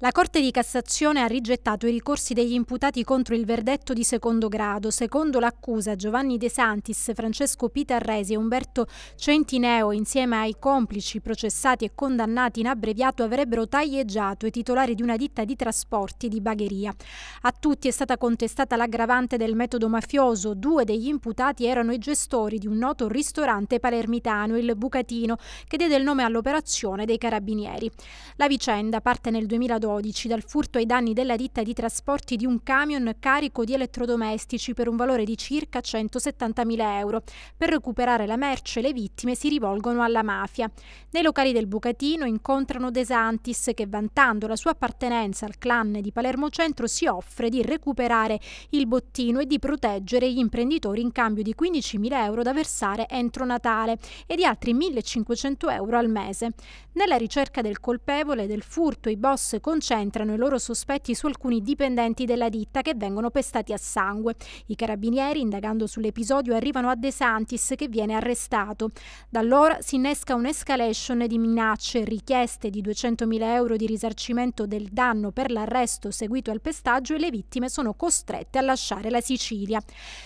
La Corte di Cassazione ha rigettato i ricorsi degli imputati contro il verdetto di secondo grado. Secondo l'accusa, Giovanni De Santis, Francesco Pitarresi e Umberto Centineo, insieme ai complici processati e condannati in abbreviato, avrebbero taglieggiato i titolari di una ditta di trasporti di Bagheria. A tutti è stata contestata l'aggravante del metodo mafioso. Due degli imputati erano i gestori di un noto ristorante palermitano, il Bucatino, che diede il nome all'operazione dei Carabinieri. La vicenda parte nel 2012 2012 dal furto ai danni della ditta di trasporti di un camion carico di elettrodomestici per un valore di circa 170.000 euro. Per recuperare la merce le vittime si rivolgono alla mafia. Nei locali del Bucatino incontrano De Santis che vantando la sua appartenenza al clan di Palermo Centro si offre di recuperare il bottino e di proteggere gli imprenditori in cambio di 15.000 euro da versare entro Natale e di altri 1.500 euro al mese. Nella ricerca del colpevole del furto i boss con concentrano i loro sospetti su alcuni dipendenti della ditta che vengono pestati a sangue. I carabinieri, indagando sull'episodio, arrivano a De Santis che viene arrestato. Da allora si innesca un'escalation di minacce, richieste di 200.000 euro di risarcimento del danno per l'arresto seguito al pestaggio e le vittime sono costrette a lasciare la Sicilia.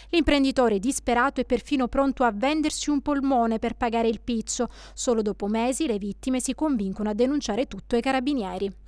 L'imprenditore disperato è perfino pronto a vendersi un polmone per pagare il pizzo. Solo dopo mesi le vittime si convincono a denunciare tutto ai carabinieri.